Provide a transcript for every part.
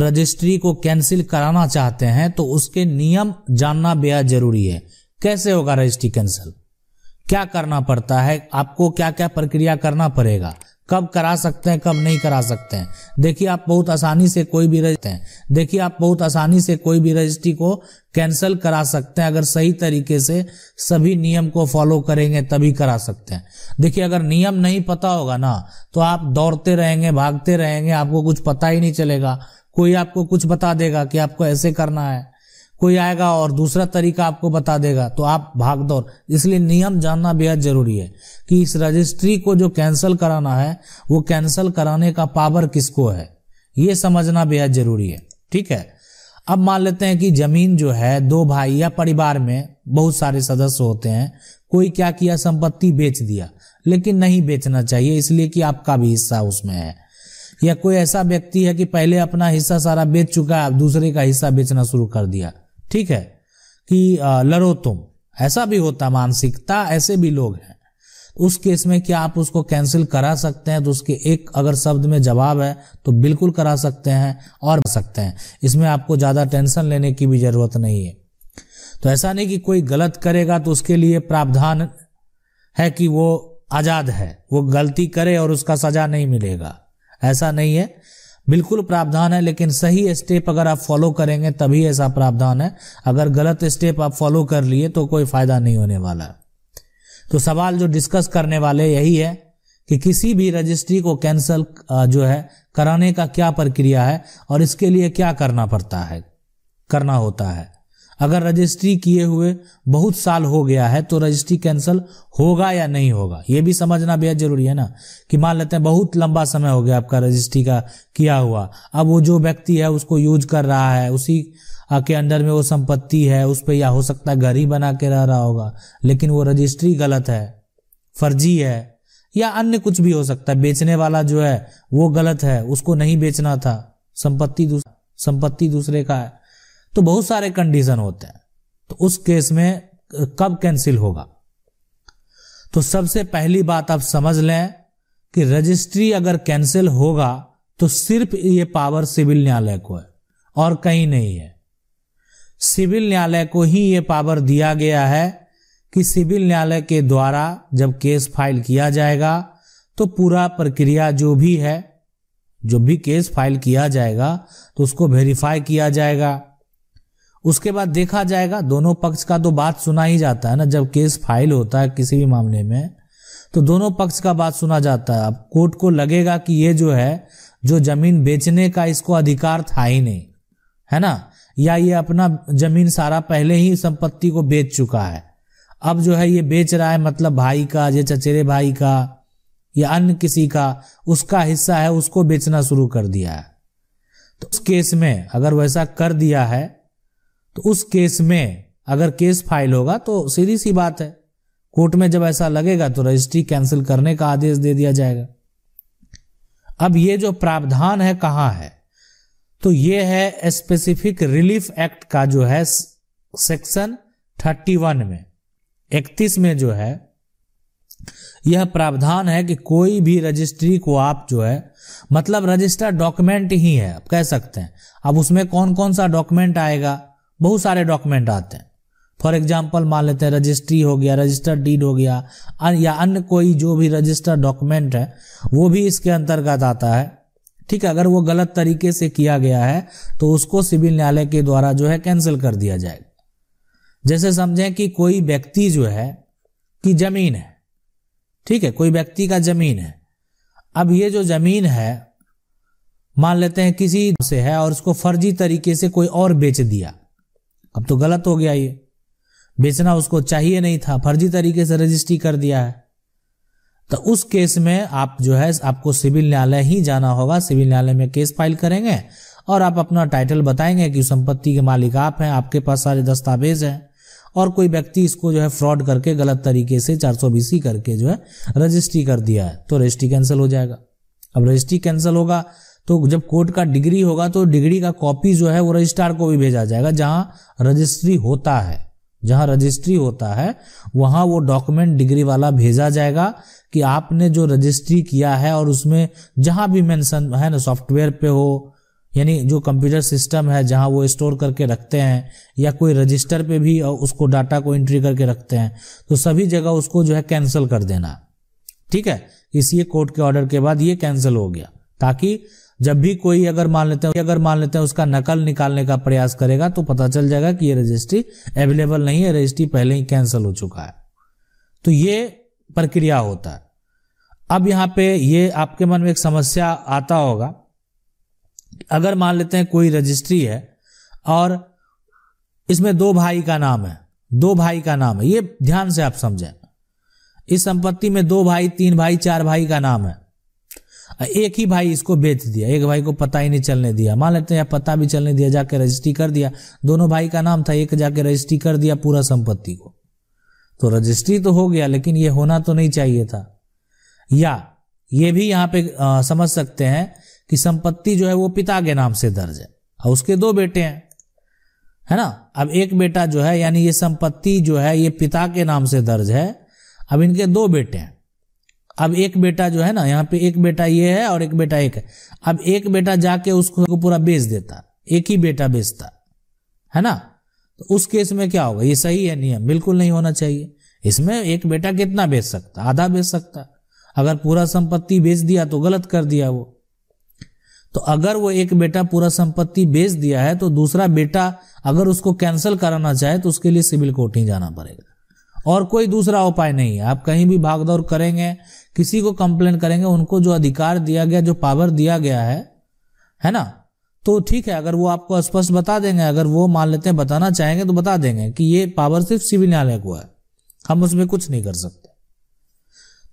registry को cancel कराना चाहते हैं तो उसके नियम जानना बेहद जरूरी है कैसे होगा रजिस्ट्री कैंसिल क्या करना पड़ता है आपको क्या क्या प्रक्रिया करना पड़ेगा कब करा सकते हैं कब नहीं करा सकते हैं देखिए आप बहुत आसानी से कोई भी रजिस्ट्री हैं देखिए आप बहुत आसानी से कोई भी रजिस्ट्री को कैंसिल करा सकते हैं अगर सही तरीके से सभी नियम को फॉलो करेंगे तभी करा सकते हैं देखिए अगर नियम नहीं पता होगा ना तो आप दौड़ते रहेंगे भागते रहेंगे आपको कुछ पता ही नहीं चलेगा कोई आपको कुछ बता देगा कि आपको ऐसे करना है कोई आएगा और दूसरा तरीका आपको बता देगा तो आप भाग दौड़ इसलिए नियम जानना बेहद जरूरी है कि इस रजिस्ट्री को जो कैंसिल कराना है वो कैंसिल कराने का पावर किसको है ये समझना बेहद जरूरी है ठीक है अब मान लेते हैं कि जमीन जो है दो भाई या परिवार में बहुत सारे सदस्य होते हैं कोई क्या किया संपत्ति बेच दिया लेकिन नहीं बेचना चाहिए इसलिए कि आपका भी हिस्सा उसमें है या कोई ऐसा व्यक्ति है कि पहले अपना हिस्सा सारा बेच चुका है दूसरे का हिस्सा बेचना शुरू कर दिया ठीक है कि लड़ो तुम ऐसा भी होता मानसिकता ऐसे भी लोग हैं उस केस में क्या आप उसको कैंसिल करा सकते हैं तो उसके एक अगर शब्द में जवाब है तो बिल्कुल करा सकते हैं और सकते हैं इसमें आपको ज़्यादा टेंशन लेने की भी ज़रूरत नहीं है तो ऐसा नहीं कि कोई गलत करेगा तो उसके लिए प्रावधान है कि वो आज़ाद है वो गलती करे और उसका सजा नहीं मिलेगा ऐसा नहीं है बिल्कुल प्रावधान है लेकिन सही स्टेप अगर आप फॉलो करेंगे तभी ऐसा प्रावधान है अगर गलत स्टेप आप फॉलो कर लिए तो कोई फायदा नहीं होने वाला है तो सवाल जो डिस्कस करने वाले यही है कि किसी भी रजिस्ट्री को कैंसिल जो है कराने का क्या प्रक्रिया है और इसके लिए क्या करना पड़ता है करना होता है अगर रजिस्ट्री किए हुए बहुत साल हो गया है तो रजिस्ट्री कैंसिल होगा या नहीं होगा ये भी समझना बेहद जरूरी है ना कि मान लेते हैं बहुत लंबा समय हो गया आपका रजिस्ट्री का किया हुआ अब वो जो व्यक्ति है उसको यूज कर रहा है उसी के अंडर में वो संपत्ति है उस पर या हो सकता है घर ही बना के रह रहा होगा लेकिन वो रजिस्ट्री गलत है फर्जी है या अन्य कुछ भी हो सकता है बेचने वाला जो है वो गलत है उसको नहीं बेचना था संपत्ति संपत्ति दूसरे का है तो बहुत सारे कंडीशन होते हैं तो उस केस में कब कैंसिल होगा तो सबसे पहली बात आप समझ लें कि रजिस्ट्री अगर कैंसिल होगा तो सिर्फ ये पावर सिविल न्यायालय को है और कहीं नहीं है सिविल न्यायालय को ही ये पावर दिया गया है कि सिविल न्यायालय के द्वारा जब केस फाइल किया जाएगा तो पूरा प्रक्रिया जो भी है जो भी केस फाइल किया जाएगा तो उसको वेरीफाई किया जाएगा उसके बाद देखा जाएगा दोनों पक्ष का तो बात सुना ही जाता है ना जब केस फाइल होता है किसी भी मामले में तो दोनों पक्ष का बात सुना जाता है अब कोर्ट को लगेगा कि ये जो है जो जमीन बेचने का इसको अधिकार था ही नहीं है ना या ये अपना जमीन सारा पहले ही संपत्ति को बेच चुका है अब जो है ये बेच रहा है मतलब भाई का ये चचेरे भाई का या अन्य किसी का उसका हिस्सा है उसको बेचना शुरू कर दिया है तो उस केस में अगर वैसा कर दिया है तो उस केस में अगर केस फाइल होगा तो सीधी सी बात है कोर्ट में जब ऐसा लगेगा तो रजिस्ट्री कैंसिल करने का आदेश दे दिया जाएगा अब ये जो प्रावधान है कहां है तो ये है स्पेसिफिक रिलीफ एक्ट का जो है सेक्शन 31 में 31 में जो है यह प्रावधान है कि कोई भी रजिस्ट्री को आप जो है मतलब रजिस्टर डॉक्यूमेंट ही है आप कह सकते हैं अब उसमें कौन कौन सा डॉक्यूमेंट आएगा बहुत सारे डॉक्यूमेंट आते हैं फॉर एग्जाम्पल मान लेते हैं रजिस्ट्री हो गया रजिस्टर डीड हो गया या अन्य कोई जो भी रजिस्टर डॉक्यूमेंट है वो भी इसके अंतर्गत आता है ठीक है अगर वो गलत तरीके से किया गया है तो उसको सिविल न्यायालय के द्वारा जो है कैंसिल कर दिया जाएगा जैसे समझें कि कोई व्यक्ति जो है कि जमीन है ठीक है कोई व्यक्ति का जमीन है अब ये जो जमीन है मान लेते हैं किसी से है और उसको फर्जी तरीके से कोई और बेच दिया अब तो गलत हो गया ये बेचना उसको चाहिए नहीं था फर्जी तरीके से रजिस्ट्री कर दिया है तो उस केस में आप जो है आपको सिविल न्यायालय ही जाना होगा सिविल न्यायालय में केस फाइल करेंगे और आप अपना टाइटल बताएंगे कि संपत्ति के मालिक आप हैं आपके पास सारे दस्तावेज हैं और कोई व्यक्ति इसको जो है फ्रॉड करके गलत तरीके से चार सौ बीसी करके जो है रजिस्ट्री कर दिया है तो रजिस्ट्री कैंसिल हो जाएगा अब रजिस्ट्री कैंसिल होगा तो जब कोर्ट का डिग्री होगा तो डिग्री का कॉपी जो है वो रजिस्ट्रार को भी भेजा जाएगा जहां रजिस्ट्री होता है जहां रजिस्ट्री होता है वहां वो डॉक्यूमेंट डिग्री वाला भेजा जाएगा कि आपने जो रजिस्ट्री किया है और उसमें जहां भी मेंशन है ना सॉफ्टवेयर पे हो यानी जो कंप्यूटर सिस्टम है जहां वो स्टोर करके रखते हैं या कोई रजिस्टर पे भी उसको डाटा को एंट्री करके रखते हैं तो सभी जगह उसको जो है कैंसिल कर देना ठीक है इसी कोर्ट के ऑर्डर के बाद ये कैंसिल हो गया ताकि जब भी कोई अगर मान लेते हैं अगर मान लेते हैं उसका नकल निकालने का प्रयास करेगा तो पता चल जाएगा कि ये रजिस्ट्री अवेलेबल नहीं है रजिस्ट्री पहले ही कैंसिल हो चुका है तो ये प्रक्रिया होता है अब यहां पे ये आपके मन में एक समस्या आता होगा अगर मान लेते हैं कोई रजिस्ट्री है और इसमें दो भाई का नाम है दो भाई का नाम है ये ध्यान से आप समझें इस संपत्ति में दो भाई तीन भाई चार भाई का नाम है एक ही भाई इसको बेच दिया एक भाई को पता ही नहीं चलने दिया मान लेते हैं पता भी चलने दिया जाके रजिस्ट्री कर दिया दोनों भाई का नाम था एक जाके रजिस्ट्री कर दिया पूरा संपत्ति को तो रजिस्ट्री तो हो गया लेकिन ये होना तो नहीं चाहिए था या ये भी यहाँ पे आ, समझ सकते हैं कि संपत्ति जो है वो पिता के नाम से दर्ज है और उसके दो बेटे हैं है ना अब एक बेटा जो है यानी ये संपत्ति जो है ये पिता के नाम से दर्ज है अब इनके दो बेटे हैं अब एक बेटा जो है ना यहाँ पे एक बेटा ये है और एक बेटा एक है अब एक बेटा जाके उसको पूरा बेच देता एक ही बेटा बेचता है ना तो उस केस में क्या होगा ये सही है नियम बिल्कुल नहीं होना चाहिए इसमें एक बेटा कितना बेच सकता आधा बेच सकता अगर पूरा संपत्ति बेच दिया तो गलत कर दिया वो तो अगर वो एक बेटा पूरा संपत्ति बेच दिया है तो दूसरा बेटा अगर उसको कैंसिल कराना चाहे तो उसके लिए सिविल कोर्ट ही जाना पड़ेगा और कोई दूसरा उपाय नहीं है आप कहीं भी भागदौड़ करेंगे किसी को कंप्लेन करेंगे उनको जो अधिकार दिया गया जो पावर दिया गया है है ना तो ठीक है अगर वो आपको स्पष्ट बता देंगे अगर वो मान लेते हैं बताना चाहेंगे तो बता देंगे कि ये पावर सिर्फ सिविल न्यायालय को है हम उसमें कुछ नहीं कर सकते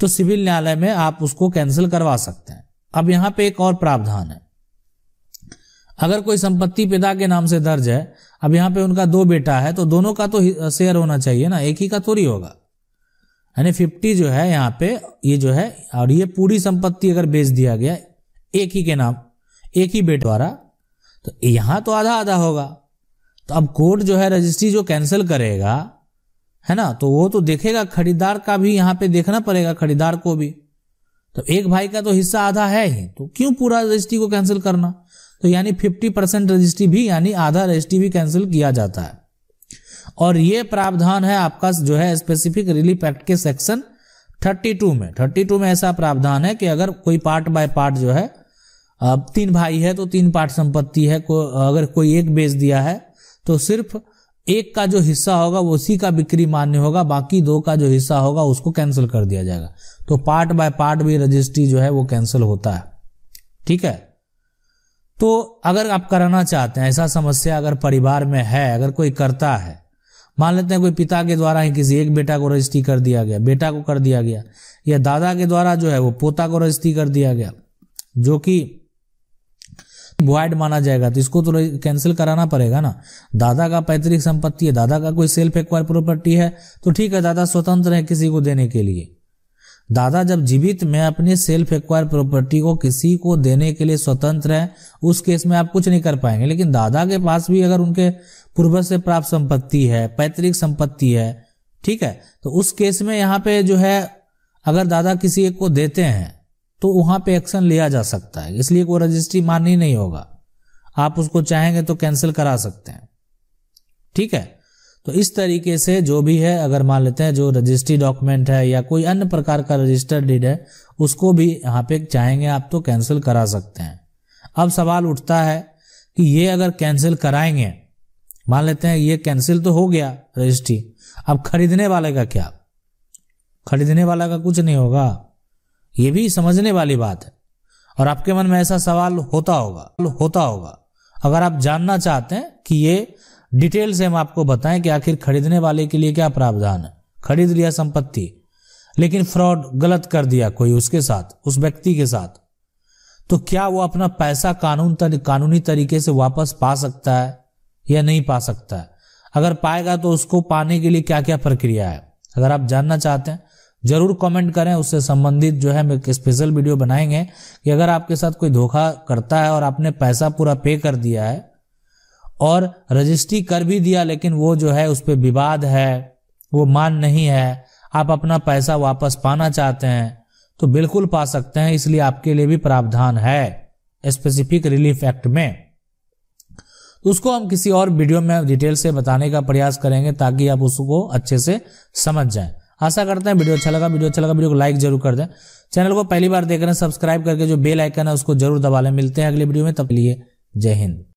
तो सिविल न्यायालय में आप उसको कैंसिल करवा सकते हैं अब यहां पे एक और प्रावधान है अगर कोई संपत्ति पिता के नाम से दर्ज है अब यहाँ पे उनका दो बेटा है तो दोनों का तो शेयर होना चाहिए ना एक ही का थोड़ी होगा यानी फिफ्टी जो है यहाँ पे ये जो है और ये पूरी संपत्ति अगर बेच दिया गया एक ही के नाम एक ही बेटे द्वारा तो यहां तो आधा आधा होगा तो अब कोर्ट जो है रजिस्ट्री जो कैंसिल करेगा है ना तो वो तो देखेगा खरीदार का भी यहाँ पे देखना पड़ेगा खरीदार को भी तो एक भाई का तो हिस्सा आधा है ही तो क्यों पूरा रजिस्ट्री को कैंसिल करना तो यानी 50 परसेंट रजिस्ट्री भी यानी आधा रजिस्ट्री भी कैंसिल किया जाता है और ये प्रावधान है आपका जो है स्पेसिफिक रिलीफ एक्ट के सेक्शन 32 में 32 में ऐसा प्रावधान है कि अगर कोई पार्ट बाय पार्ट जो है अब तीन भाई है तो तीन पार्ट संपत्ति है को अगर कोई एक बेच दिया है तो सिर्फ एक का जो हिस्सा होगा उसी का बिक्री मान्य होगा बाकी दो का जो हिस्सा होगा उसको कैंसिल कर दिया जाएगा तो पार्ट बाय पार्ट भी रजिस्ट्री जो है वो कैंसिल होता है ठीक है तो अगर आप कराना चाहते हैं ऐसा समस्या अगर परिवार में है अगर कोई करता है मान लेते हैं कोई पिता के द्वारा ही किसी एक बेटा को रजिस्ट्री कर दिया गया बेटा को कर दिया गया या दादा के द्वारा जो है वो पोता को रजिस्ट्री कर दिया गया जो कि वाइड माना जाएगा तो इसको तो कैंसिल कराना पड़ेगा ना दादा का पैतृक संपत्ति है दादा का कोई सेल्फ एक्वायर प्रॉपर्टी है तो ठीक है दादा स्वतंत्र है किसी को देने के लिए दादा जब जीवित में अपनी सेल्फ एक्वायर प्रॉपर्टी को किसी को देने के लिए स्वतंत्र है उस केस में आप कुछ नहीं कर पाएंगे लेकिन दादा के पास भी अगर उनके पूर्वज से प्राप्त संपत्ति है पैतृक संपत्ति है ठीक है तो उस केस में यहाँ पे जो है अगर दादा किसी एक को देते हैं तो वहां पे एक्शन लिया जा सकता है इसलिए वो रजिस्ट्री माननी नहीं होगा आप उसको चाहेंगे तो कैंसिल करा सकते हैं ठीक है तो इस तरीके से जो भी है अगर मान लेते हैं जो रजिस्ट्री डॉक्यूमेंट है या कोई अन्य प्रकार का रजिस्टर्ड डीड है उसको भी यहाँ पे चाहेंगे आप तो कैंसिल करा सकते हैं अब सवाल उठता है कि ये अगर कैंसिल कराएंगे मान लेते हैं ये कैंसिल तो हो गया रजिस्ट्री अब खरीदने वाले का क्या खरीदने वाला का कुछ नहीं होगा ये भी समझने वाली बात है और आपके मन में ऐसा सवाल होता होगा होता होगा अगर आप जानना चाहते हैं कि ये डिटेल से हम आपको बताएं कि आखिर खरीदने वाले के लिए क्या प्रावधान है खरीद लिया संपत्ति लेकिन फ्रॉड गलत कर दिया कोई उसके साथ उस व्यक्ति के साथ तो क्या वो अपना पैसा कानून तर, कानूनी तरीके से वापस पा सकता है या नहीं पा सकता है अगर पाएगा तो उसको पाने के लिए क्या क्या प्रक्रिया है अगर आप जानना चाहते हैं जरूर कमेंट करें उससे संबंधित जो है हम एक स्पेशल वीडियो बनाएंगे कि अगर आपके साथ कोई धोखा करता है और आपने पैसा पूरा पे कर दिया है और रजिस्ट्री कर भी दिया लेकिन वो जो है उस पर विवाद है वो मान नहीं है आप अपना पैसा वापस पाना चाहते हैं तो बिल्कुल पा सकते हैं इसलिए आपके लिए भी प्रावधान है स्पेसिफिक रिलीफ एक्ट में तो उसको हम किसी और वीडियो में डिटेल से बताने का प्रयास करेंगे ताकि आप उसको अच्छे से समझ जाएं आशा करते हैं वीडियो अच्छा लगा वीडियो अच्छा लगा वीडियो को लाइक जरूर कर दें चैनल को पहली बार देख रहे हैं सब्सक्राइब करके जो बेल आइकन है उसको जरूर दबा लें मिलते हैं अगले वीडियो में तब लिए जय हिंद